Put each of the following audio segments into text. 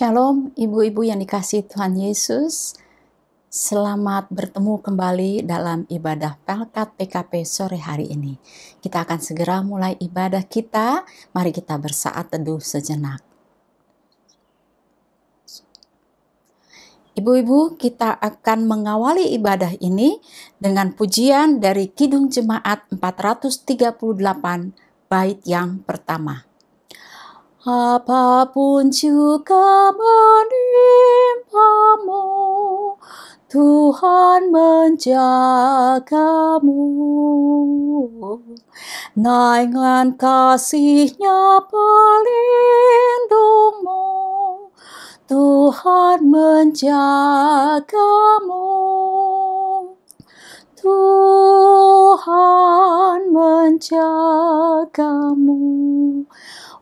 Shalom, ibu-ibu yang dikasih Tuhan Yesus. Selamat bertemu kembali dalam ibadah Pelkat PKP sore hari ini. Kita akan segera mulai ibadah kita. Mari kita bersaat teduh sejenak. Ibu-ibu, kita akan mengawali ibadah ini dengan pujian dari Kidung Jemaat 438 bait yang pertama. Apapun juga menimpamu, Tuhan menjagamu. Naikkan kasihnya pelindungmu, Tuhan menjagamu. Tuhan menjagamu.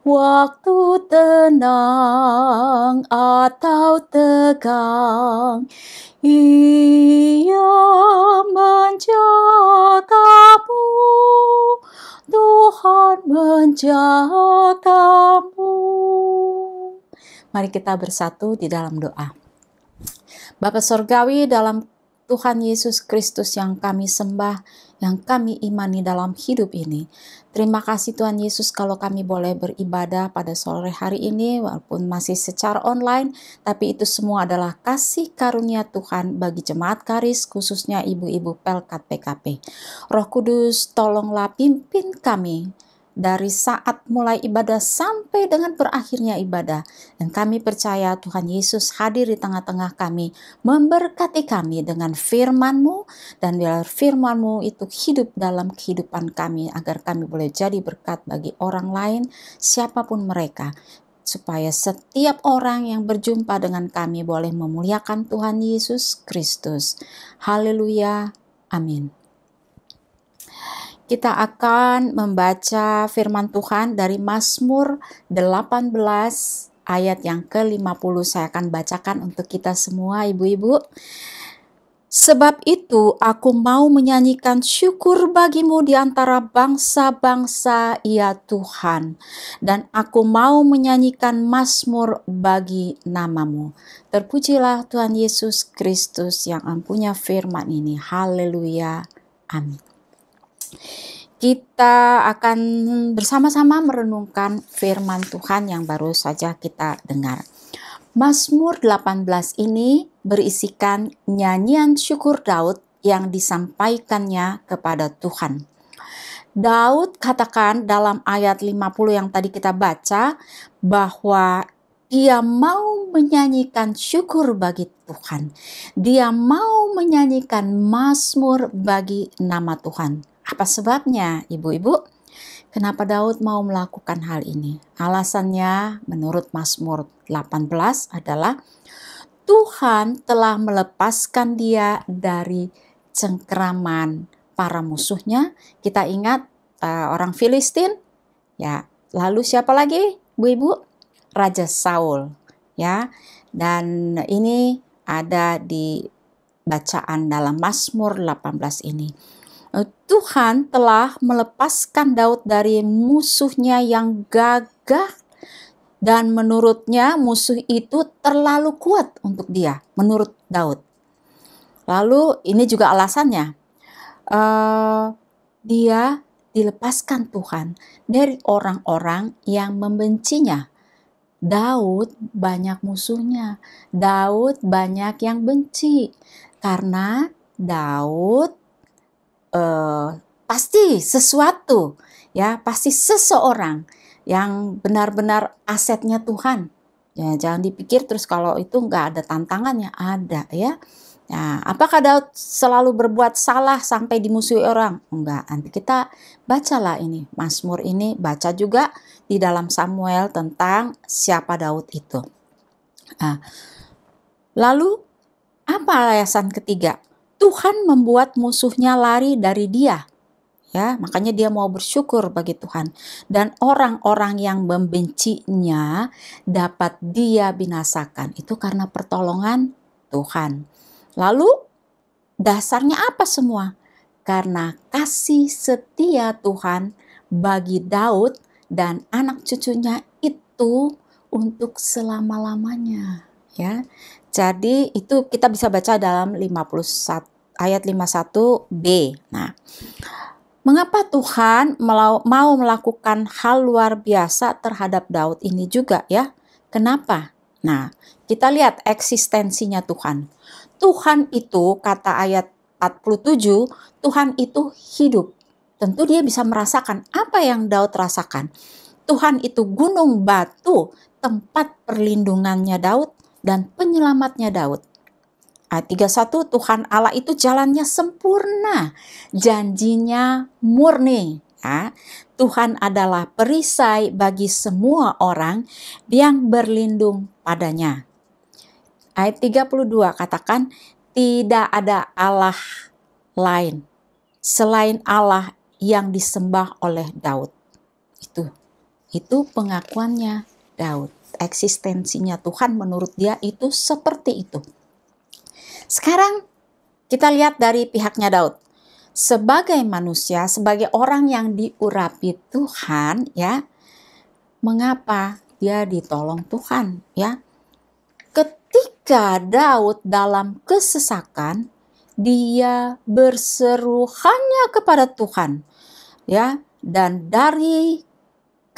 Waktu tenang atau tegang, ia menjagamu, Tuhan menjagamu. Mari kita bersatu di dalam doa. Bapak Sorgawi dalam Tuhan Yesus Kristus yang kami sembah, yang kami imani dalam hidup ini. Terima kasih Tuhan Yesus kalau kami boleh beribadah pada sore hari ini walaupun masih secara online, tapi itu semua adalah kasih karunia Tuhan bagi jemaat karis khususnya ibu-ibu pelkat PKP. Roh Kudus tolonglah pimpin kami dari saat mulai ibadah sampai dengan berakhirnya ibadah. Dan kami percaya Tuhan Yesus hadir di tengah-tengah kami, memberkati kami dengan firman-Mu, dan biar firman-Mu itu hidup dalam kehidupan kami, agar kami boleh jadi berkat bagi orang lain, siapapun mereka. Supaya setiap orang yang berjumpa dengan kami boleh memuliakan Tuhan Yesus Kristus. Haleluya, amin kita akan membaca firman Tuhan dari Mazmur 18 ayat yang ke-50. Saya akan bacakan untuk kita semua ibu-ibu. Sebab itu aku mau menyanyikan syukur bagimu di antara bangsa-bangsa ya Tuhan. Dan aku mau menyanyikan mazmur bagi namamu. Terpujilah Tuhan Yesus Kristus yang mempunyai firman ini. Haleluya. Amin kita akan bersama-sama merenungkan firman Tuhan yang baru saja kita dengar. Mazmur 18 ini berisikan nyanyian syukur Daud yang disampaikannya kepada Tuhan. Daud katakan dalam ayat 50 yang tadi kita baca bahwa dia mau menyanyikan syukur bagi Tuhan. Dia mau menyanyikan mazmur bagi nama Tuhan. Apa sebabnya, ibu-ibu? Kenapa Daud mau melakukan hal ini? Alasannya menurut Mazmur 18 adalah Tuhan telah melepaskan dia dari cengkeraman para musuhnya. Kita ingat uh, orang Filistin, ya. Lalu siapa lagi, Bu Ibu? Raja Saul, ya. Dan ini ada di bacaan dalam Mazmur 18 ini. Eh, Tuhan telah melepaskan Daud dari musuhnya yang gagah dan menurutnya musuh itu terlalu kuat untuk dia menurut Daud. Lalu ini juga alasannya uh, dia dilepaskan Tuhan dari orang-orang yang membencinya. Daud banyak musuhnya, Daud banyak yang benci karena Daud Eh, pasti sesuatu ya pasti seseorang yang benar-benar asetnya Tuhan ya jangan dipikir terus kalau itu nggak ada tantangannya ada ya Nah, apakah Daud selalu berbuat salah sampai dimusuhi orang? Enggak, nanti kita bacalah ini. Mazmur ini baca juga di dalam Samuel tentang siapa Daud itu. Nah, lalu apa alasan ketiga? Tuhan membuat musuhnya lari dari dia. Ya, makanya dia mau bersyukur bagi Tuhan dan orang-orang yang membencinya dapat dia binasakan. Itu karena pertolongan Tuhan. Lalu dasarnya apa semua? Karena kasih setia Tuhan bagi Daud dan anak cucunya itu untuk selama-lamanya, ya. Jadi itu kita bisa baca dalam 51 ayat 51B. Nah, mengapa Tuhan mau melakukan hal luar biasa terhadap Daud ini juga ya? Kenapa? Nah, kita lihat eksistensinya Tuhan. Tuhan itu kata ayat 47, Tuhan itu hidup. Tentu dia bisa merasakan apa yang Daud rasakan. Tuhan itu gunung batu, tempat perlindungannya Daud dan penyelamatnya Daud. Ayat 31, Tuhan Allah itu jalannya sempurna, janjinya murni. Ya, Tuhan adalah perisai bagi semua orang yang berlindung padanya. Ayat 32 katakan, tidak ada Allah lain selain Allah yang disembah oleh Daud. Itu itu pengakuannya Daud eksistensinya Tuhan menurut dia itu seperti itu. Sekarang kita lihat dari pihaknya Daud. Sebagai manusia, sebagai orang yang diurapi Tuhan, ya, mengapa dia ditolong Tuhan, ya? Ketika Daud dalam kesesakan, dia berseru hanya kepada Tuhan, ya, dan dari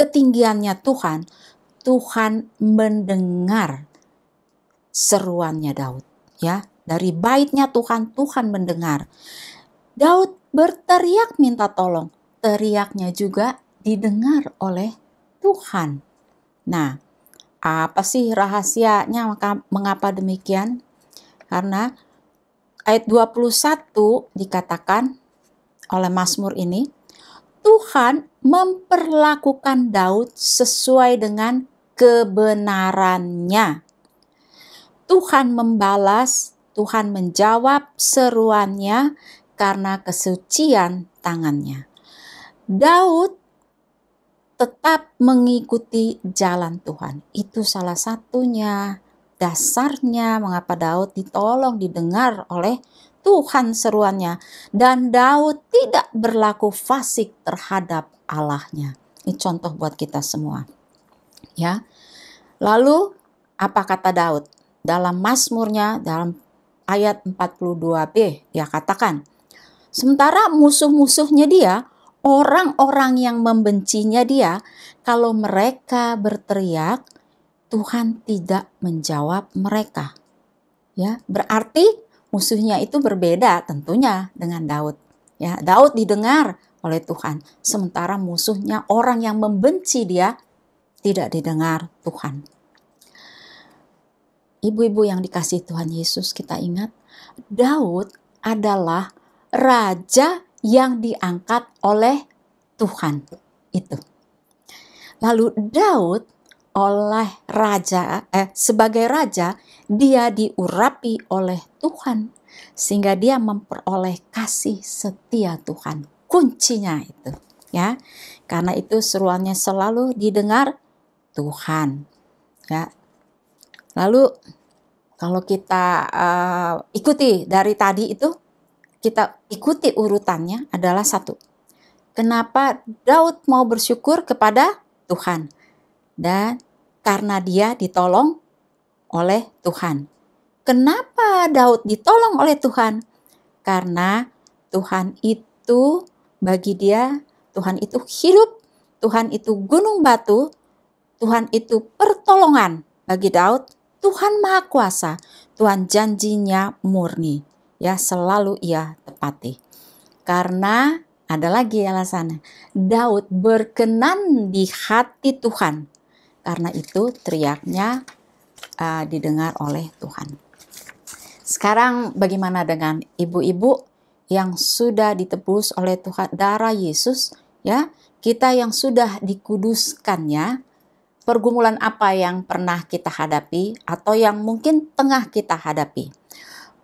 ketinggiannya Tuhan, Tuhan mendengar seruannya Daud ya dari baitnya Tuhan Tuhan mendengar Daud berteriak minta tolong teriaknya juga didengar oleh Tuhan nah apa sih rahasianya maka mengapa demikian karena ayat 21 dikatakan oleh Mazmur ini Tuhan memperlakukan Daud sesuai dengan kebenarannya. Tuhan membalas, Tuhan menjawab seruannya karena kesucian tangannya. Daud tetap mengikuti jalan Tuhan. Itu salah satunya dasarnya mengapa Daud ditolong didengar oleh Tuhan seruannya dan Daud tidak berlaku fasik terhadap Allahnya. Ini contoh buat kita semua ya. Lalu apa kata Daud? Dalam Mazmurnya dalam ayat 42b ya katakan. Sementara musuh-musuhnya dia, orang-orang yang membencinya dia, kalau mereka berteriak, Tuhan tidak menjawab mereka. Ya, berarti musuhnya itu berbeda tentunya dengan Daud. Ya, Daud didengar oleh Tuhan, sementara musuhnya orang yang membenci dia tidak didengar Tuhan. Ibu-ibu yang dikasih Tuhan Yesus, kita ingat Daud adalah raja yang diangkat oleh Tuhan. Itu. Lalu Daud oleh raja eh, sebagai raja dia diurapi oleh Tuhan sehingga dia memperoleh kasih setia Tuhan. Kuncinya itu ya. Karena itu seruannya selalu didengar Tuhan. Ya. Lalu kalau kita uh, ikuti dari tadi itu kita ikuti urutannya adalah satu. Kenapa Daud mau bersyukur kepada Tuhan? Dan karena dia ditolong oleh Tuhan. Kenapa Daud ditolong oleh Tuhan? Karena Tuhan itu bagi dia, Tuhan itu hidup, Tuhan itu gunung batu, Tuhan itu pertolongan bagi Daud. Tuhan Maha Kuasa, Tuhan janjinya murni, ya selalu ia tepati. Karena ada lagi alasannya, Daud berkenan di hati Tuhan. Karena itu teriaknya uh, didengar oleh Tuhan. Sekarang bagaimana dengan ibu-ibu yang sudah ditebus oleh Tuhan darah Yesus ya, kita yang sudah dikuduskannya, pergumulan apa yang pernah kita hadapi atau yang mungkin tengah kita hadapi.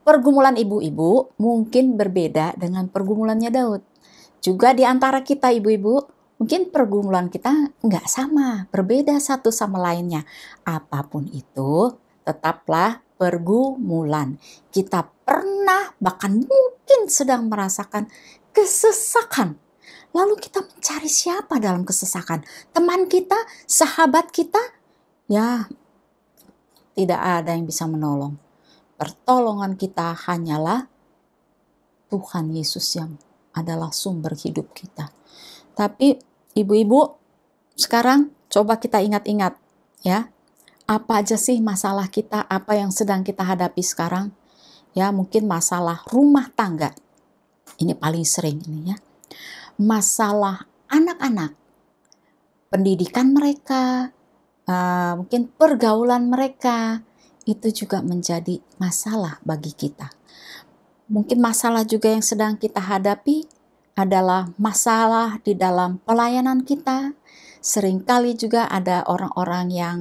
Pergumulan ibu-ibu mungkin berbeda dengan pergumulannya Daud. Juga di antara kita ibu-ibu, mungkin pergumulan kita nggak sama, berbeda satu sama lainnya. Apapun itu, tetaplah pergumulan. Kita pernah bahkan mungkin sedang merasakan kesesakan Lalu kita mencari siapa dalam kesesakan? Teman kita, sahabat kita? Ya, tidak ada yang bisa menolong. Pertolongan kita hanyalah Tuhan Yesus yang adalah sumber hidup kita. Tapi ibu-ibu, sekarang coba kita ingat-ingat ya. Apa aja sih masalah kita, apa yang sedang kita hadapi sekarang? Ya, mungkin masalah rumah tangga. Ini paling sering ini ya masalah anak-anak, pendidikan mereka, uh, mungkin pergaulan mereka, itu juga menjadi masalah bagi kita. Mungkin masalah juga yang sedang kita hadapi adalah masalah di dalam pelayanan kita. Seringkali juga ada orang-orang yang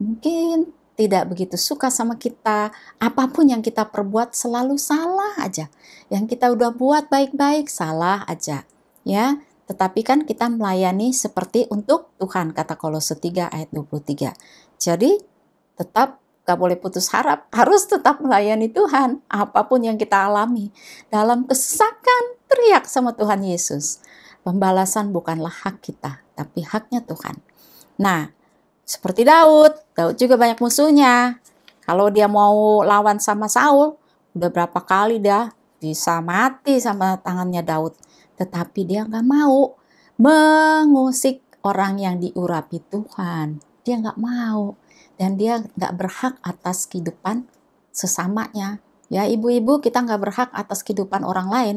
mungkin tidak begitu suka sama kita, apapun yang kita perbuat selalu salah aja. Yang kita udah buat baik-baik salah aja ya tetapi kan kita melayani seperti untuk Tuhan kata Kolose 3 ayat 23. Jadi tetap gak boleh putus harap, harus tetap melayani Tuhan apapun yang kita alami. Dalam kesesakan teriak sama Tuhan Yesus. Pembalasan bukanlah hak kita, tapi haknya Tuhan. Nah, seperti Daud, Daud juga banyak musuhnya. Kalau dia mau lawan sama Saul, udah berapa kali dah bisa mati sama tangannya Daud tetapi dia nggak mau mengusik orang yang diurapi Tuhan. Dia nggak mau dan dia nggak berhak atas kehidupan sesamanya. Ya ibu-ibu kita nggak berhak atas kehidupan orang lain.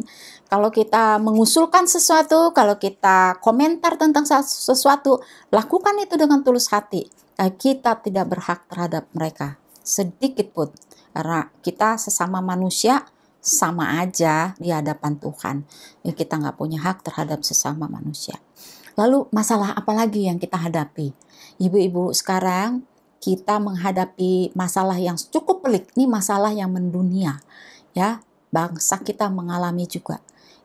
Kalau kita mengusulkan sesuatu, kalau kita komentar tentang sesuatu, lakukan itu dengan tulus hati. Eh, kita tidak berhak terhadap mereka sedikit pun. Karena kita sesama manusia, sama aja di hadapan Tuhan. Ya, kita nggak punya hak terhadap sesama manusia. Lalu masalah apa lagi yang kita hadapi? Ibu-ibu sekarang kita menghadapi masalah yang cukup pelik. Ini masalah yang mendunia. Ya, bangsa kita mengalami juga.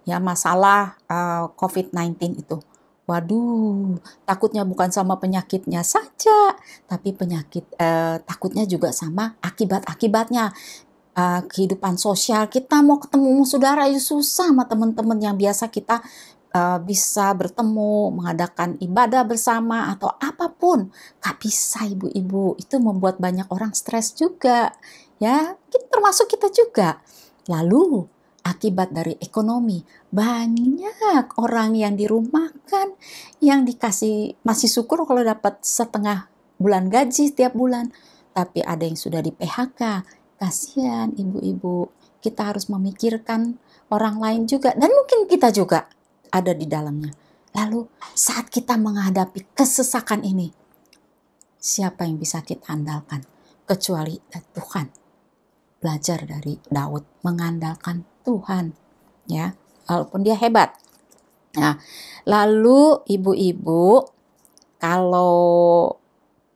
Ya, masalah uh, eh, COVID-19 itu. Waduh, takutnya bukan sama penyakitnya saja, tapi penyakit eh, takutnya juga sama akibat-akibatnya uh, kehidupan sosial kita mau ketemu saudara itu susah sama teman-teman yang biasa kita uh, bisa bertemu mengadakan ibadah bersama atau apapun gak bisa ibu-ibu itu membuat banyak orang stres juga ya termasuk kita juga lalu akibat dari ekonomi. Banyak orang yang dirumahkan, yang dikasih masih syukur kalau dapat setengah bulan gaji setiap bulan, tapi ada yang sudah di PHK, kasihan ibu-ibu kita harus memikirkan orang lain juga dan mungkin kita juga ada di dalamnya lalu saat kita menghadapi kesesakan ini siapa yang bisa kita andalkan kecuali eh, Tuhan belajar dari Daud mengandalkan Tuhan ya walaupun dia hebat nah lalu ibu-ibu kalau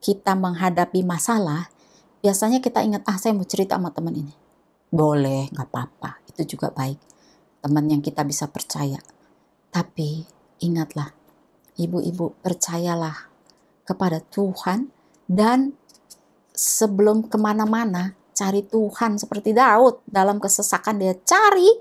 kita menghadapi masalah biasanya kita ingat ah saya mau cerita sama teman ini boleh nggak apa-apa itu juga baik teman yang kita bisa percaya tapi ingatlah ibu-ibu percayalah kepada Tuhan dan sebelum kemana-mana cari Tuhan seperti Daud dalam kesesakan dia cari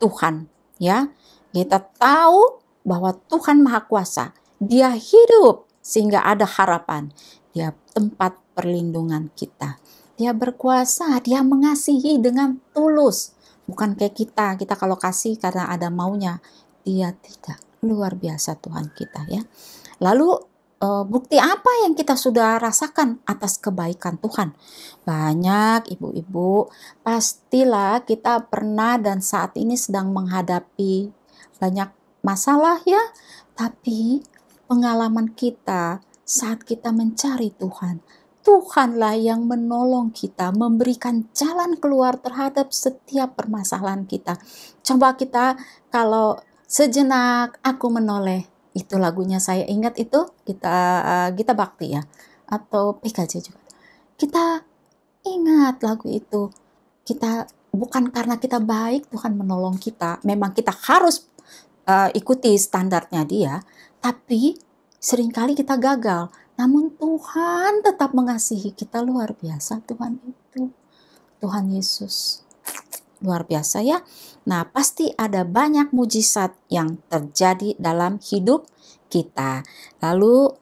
Tuhan ya kita tahu bahwa Tuhan maha kuasa dia hidup sehingga ada harapan dia tempat perlindungan kita. Dia berkuasa, dia mengasihi dengan tulus. Bukan kayak kita, kita kalau kasih karena ada maunya, dia tidak. Luar biasa Tuhan kita ya. Lalu eh, bukti apa yang kita sudah rasakan atas kebaikan Tuhan? Banyak ibu-ibu, pastilah kita pernah dan saat ini sedang menghadapi banyak masalah ya. Tapi pengalaman kita saat kita mencari Tuhan, Tuhanlah yang menolong kita, memberikan jalan keluar terhadap setiap permasalahan kita. Coba kita kalau sejenak aku menoleh, itu lagunya saya ingat itu kita kita eh, bakti ya atau PKJ juga. Kita ingat lagu itu. Kita bukan karena kita baik Tuhan menolong kita. Memang kita harus uh, ikuti standarnya dia, tapi seringkali kita gagal namun Tuhan tetap mengasihi kita luar biasa Tuhan itu. Tuhan Yesus. Luar biasa ya. Nah, pasti ada banyak mujizat yang terjadi dalam hidup kita. Lalu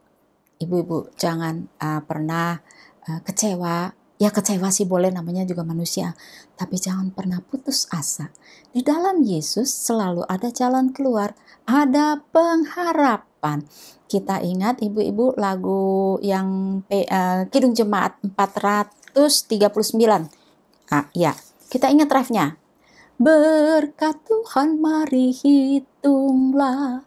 ibu-ibu jangan uh, pernah uh, kecewa ya kecewa sih boleh namanya juga manusia tapi jangan pernah putus asa di dalam Yesus selalu ada jalan keluar ada pengharapan kita ingat ibu-ibu lagu yang uh, Kidung Jemaat 439. Ah, ya. Kita ingat refnya. Berkat Tuhan mari hitunglah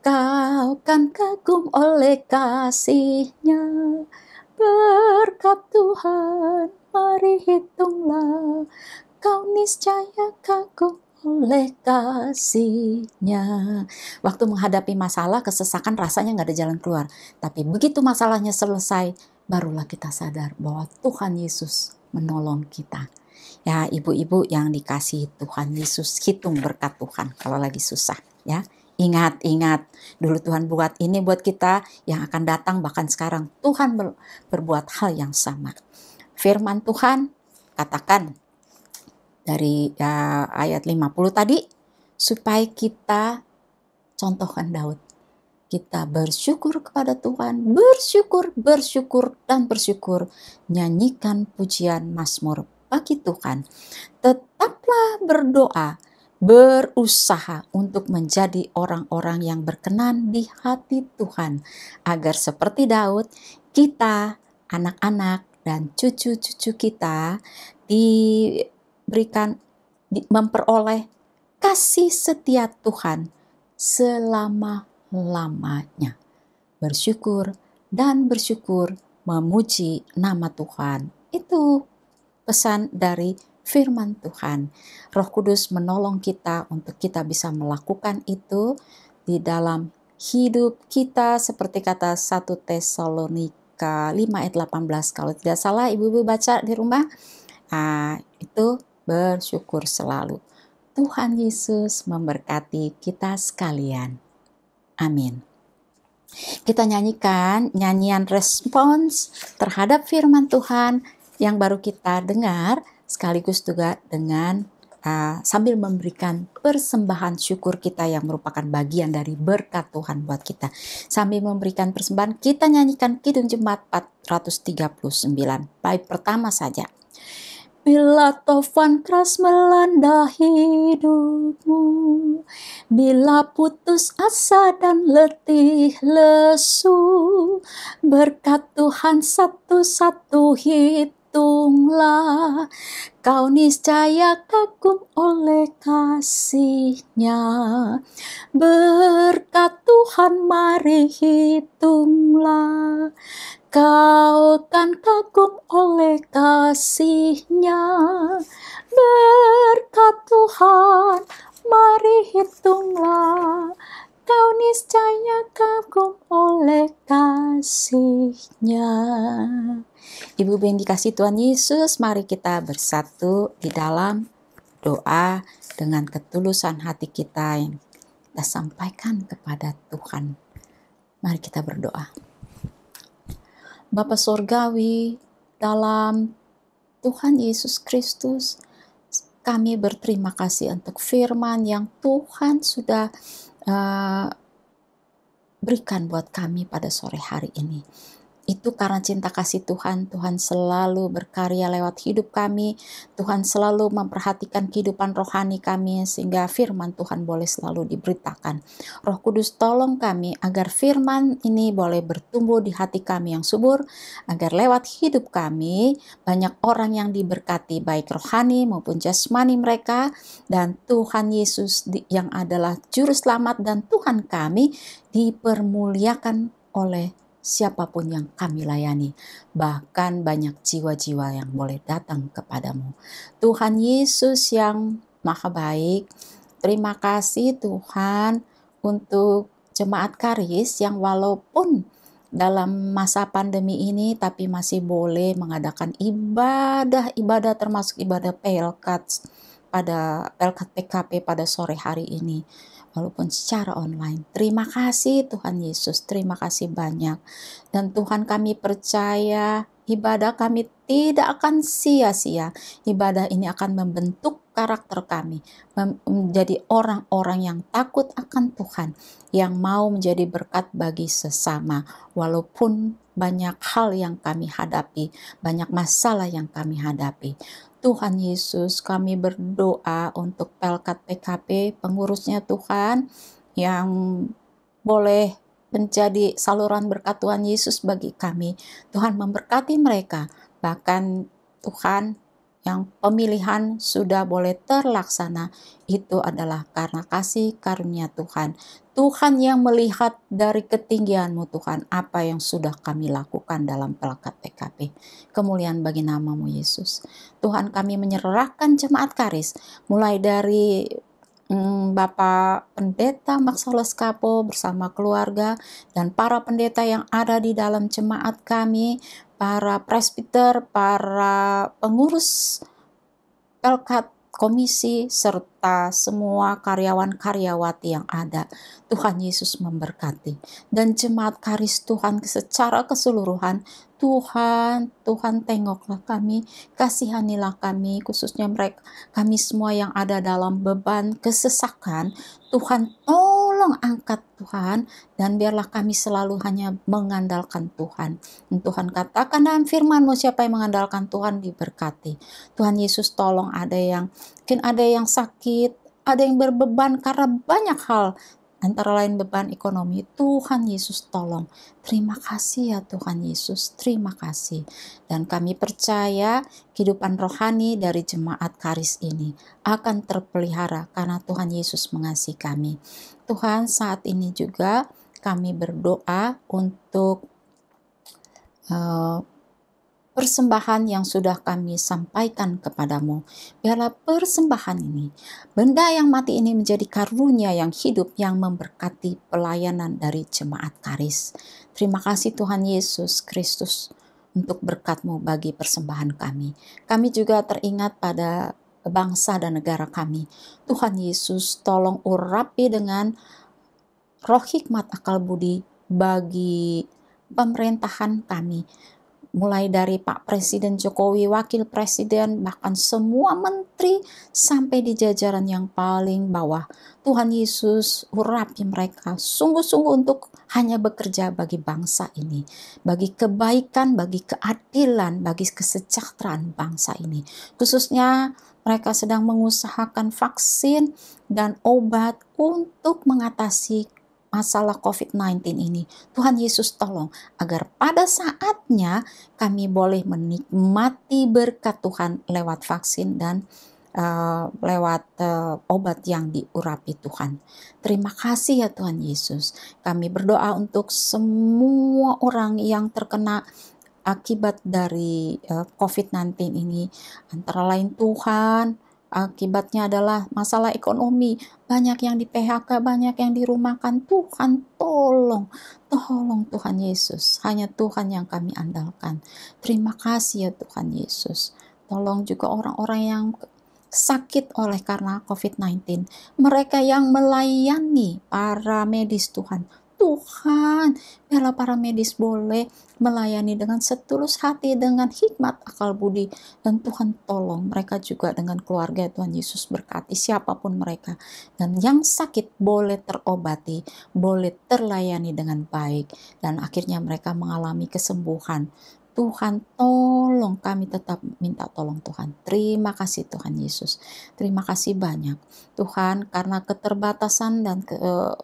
Kau kan kagum oleh kasihnya Berkat Tuhan mari hitunglah Kau niscaya kagum oleh kasihnya. Waktu menghadapi masalah, kesesakan rasanya nggak ada jalan keluar. Tapi begitu masalahnya selesai, barulah kita sadar bahwa Tuhan Yesus menolong kita. Ya, ibu-ibu yang dikasih Tuhan Yesus, hitung berkat Tuhan kalau lagi susah. Ya, Ingat, ingat, dulu Tuhan buat ini buat kita yang akan datang, bahkan sekarang Tuhan berbuat hal yang sama. Firman Tuhan katakan dari ya, ayat 50 tadi supaya kita contohkan Daud. Kita bersyukur kepada Tuhan, bersyukur, bersyukur, dan bersyukur. Nyanyikan pujian Mazmur bagi Tuhan. Tetaplah berdoa, berusaha untuk menjadi orang-orang yang berkenan di hati Tuhan, agar seperti Daud, kita, anak-anak, dan cucu-cucu kita di berikan memperoleh kasih setia Tuhan selama-lamanya. Bersyukur dan bersyukur memuji nama Tuhan. Itu pesan dari firman Tuhan. Roh Kudus menolong kita untuk kita bisa melakukan itu di dalam hidup kita seperti kata 1 Tesalonika 5 ayat 18 kalau tidak salah ibu-ibu baca di rumah. Nah, itu bersyukur selalu. Tuhan Yesus memberkati kita sekalian. Amin. Kita nyanyikan nyanyian respons terhadap firman Tuhan yang baru kita dengar, sekaligus juga dengan uh, sambil memberikan persembahan syukur kita yang merupakan bagian dari berkat Tuhan buat kita. Sambil memberikan persembahan, kita nyanyikan Kidung Jemaat 439, baik pertama saja. Bila tofan keras melanda hidupmu, bila putus asa dan letih lesu, berkat Tuhan satu-satu hitunglah, kau niscaya kagum oleh kasihnya. Berkat Tuhan mari hitunglah, Kau kan kagum oleh kasihnya Berkat Tuhan mari hitunglah Kau niscaya kagum oleh kasihnya Ibu yang dikasih Tuhan Yesus mari kita bersatu di dalam doa dengan ketulusan hati kita yang kita sampaikan kepada Tuhan. Mari kita berdoa. Bapak Sorgawi, dalam Tuhan Yesus Kristus, kami berterima kasih untuk firman yang Tuhan sudah uh, berikan buat kami pada sore hari ini. Itu karena cinta kasih Tuhan, Tuhan selalu berkarya lewat hidup kami, Tuhan selalu memperhatikan kehidupan rohani kami sehingga firman Tuhan boleh selalu diberitakan. Roh Kudus tolong kami agar firman ini boleh bertumbuh di hati kami yang subur, agar lewat hidup kami banyak orang yang diberkati baik rohani maupun jasmani mereka dan Tuhan Yesus yang adalah juru selamat dan Tuhan kami dipermuliakan oleh siapapun yang kami layani, bahkan banyak jiwa-jiwa yang boleh datang kepadamu. Tuhan Yesus yang Maha Baik, terima kasih Tuhan untuk jemaat Karis yang walaupun dalam masa pandemi ini tapi masih boleh mengadakan ibadah-ibadah termasuk ibadah pelkat pada LKTKP pada sore hari ini walaupun secara online. Terima kasih Tuhan Yesus, terima kasih banyak. Dan Tuhan kami percaya ibadah kami tidak akan sia-sia. Ibadah ini akan membentuk karakter kami, menjadi orang-orang yang takut akan Tuhan, yang mau menjadi berkat bagi sesama, walaupun banyak hal yang kami hadapi, banyak masalah yang kami hadapi. Tuhan Yesus, kami berdoa untuk Pelkat PKP, pengurusnya Tuhan, yang boleh menjadi saluran berkat Tuhan Yesus bagi kami. Tuhan memberkati mereka, bahkan Tuhan yang pemilihan sudah boleh terlaksana itu adalah karena kasih karunia Tuhan. Tuhan yang melihat dari ketinggianmu Tuhan apa yang sudah kami lakukan dalam pelakat TKP. Kemuliaan bagi namamu Yesus. Tuhan kami menyerahkan jemaat karis mulai dari mm, Bapak Pendeta Maxolos Kapo bersama keluarga dan para pendeta yang ada di dalam jemaat kami para presbiter, para pengurus pelkat komisi, serta semua karyawan-karyawati yang ada. Tuhan Yesus memberkati. Dan jemaat karis Tuhan secara keseluruhan, Tuhan, Tuhan tengoklah kami, kasihanilah kami, khususnya mereka, kami semua yang ada dalam beban kesesakan, Tuhan tolong Tolong angkat Tuhan dan biarlah kami selalu hanya mengandalkan Tuhan. Dan Tuhan katakan dalam firman-Mu siapa yang mengandalkan Tuhan diberkati. Tuhan Yesus tolong ada yang mungkin ada yang sakit, ada yang berbeban karena banyak hal antara lain beban ekonomi. Tuhan Yesus tolong. Terima kasih ya Tuhan Yesus, terima kasih. Dan kami percaya kehidupan rohani dari jemaat karis ini akan terpelihara karena Tuhan Yesus mengasihi kami. Tuhan saat ini juga kami berdoa untuk eh, persembahan yang sudah kami sampaikan kepadamu. Biarlah persembahan ini, benda yang mati ini menjadi karunia yang hidup yang memberkati pelayanan dari jemaat karis. Terima kasih Tuhan Yesus Kristus untuk berkatmu bagi persembahan kami. Kami juga teringat pada bangsa dan negara kami. Tuhan Yesus tolong urapi dengan roh hikmat akal budi bagi pemerintahan kami mulai dari Pak Presiden Jokowi, Wakil Presiden, bahkan semua menteri sampai di jajaran yang paling bawah. Tuhan Yesus urapi mereka sungguh-sungguh untuk hanya bekerja bagi bangsa ini, bagi kebaikan, bagi keadilan, bagi kesejahteraan bangsa ini. Khususnya mereka sedang mengusahakan vaksin dan obat untuk mengatasi masalah COVID-19 ini. Tuhan Yesus tolong agar pada saatnya kami boleh menikmati berkat Tuhan lewat vaksin dan uh, lewat uh, obat yang diurapi Tuhan. Terima kasih ya Tuhan Yesus. Kami berdoa untuk semua orang yang terkena akibat dari uh, eh, COVID-19 ini, antara lain Tuhan Akibatnya adalah masalah ekonomi, banyak yang di PHK, banyak yang dirumahkan. Tuhan tolong, tolong Tuhan Yesus. Hanya Tuhan yang kami andalkan. Terima kasih ya Tuhan Yesus. Tolong juga orang-orang yang sakit oleh karena COVID-19. Mereka yang melayani para medis Tuhan, Tuhan, biarlah para medis boleh melayani dengan setulus hati, dengan hikmat akal budi, dan Tuhan tolong mereka juga dengan keluarga Tuhan Yesus berkati siapapun mereka, dan yang sakit boleh terobati, boleh terlayani dengan baik, dan akhirnya mereka mengalami kesembuhan. Tuhan tolong kami tetap minta tolong Tuhan. Terima kasih Tuhan Yesus. Terima kasih banyak Tuhan karena keterbatasan dan ke, eh,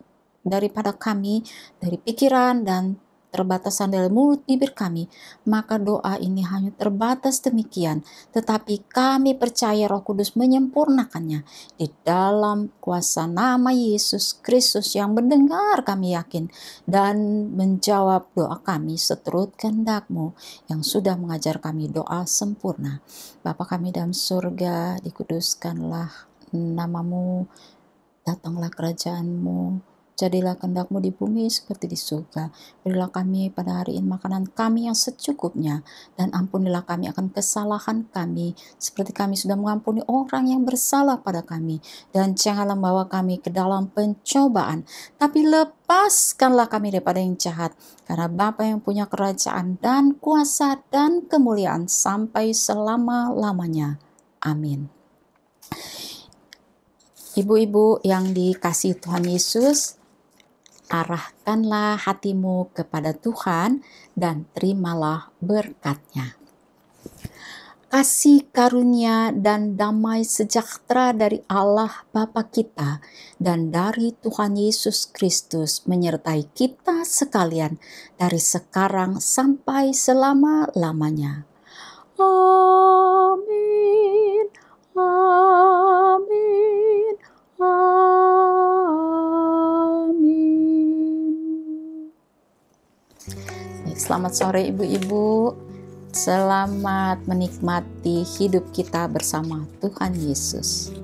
daripada kami dari pikiran dan terbatasan dalam mulut bibir kami, maka doa ini hanya terbatas demikian. Tetapi kami percaya Roh Kudus menyempurnakannya di dalam kuasa nama Yesus Kristus yang mendengar kami yakin dan menjawab doa kami seturut kehendak-Mu yang sudah mengajar kami doa sempurna. Bapa kami dalam surga, dikuduskanlah namamu, datanglah kerajaanmu, Jadilah kendakmu di bumi seperti di surga. Berilah kami pada hari ini makanan kami yang secukupnya, dan ampunilah kami akan kesalahan kami, seperti kami sudah mengampuni orang yang bersalah pada kami. Dan janganlah membawa kami ke dalam pencobaan, tapi lepaskanlah kami daripada yang jahat, karena Bapa yang punya kerajaan dan kuasa dan kemuliaan sampai selama-lamanya. Amin. Ibu-ibu yang dikasih Tuhan Yesus, arahkanlah hatimu kepada Tuhan dan terimalah berkatnya. Kasih karunia dan damai sejahtera dari Allah Bapa kita dan dari Tuhan Yesus Kristus menyertai kita sekalian dari sekarang sampai selama-lamanya. Oh. Selamat sore ibu-ibu. Selamat menikmati hidup kita bersama Tuhan Yesus.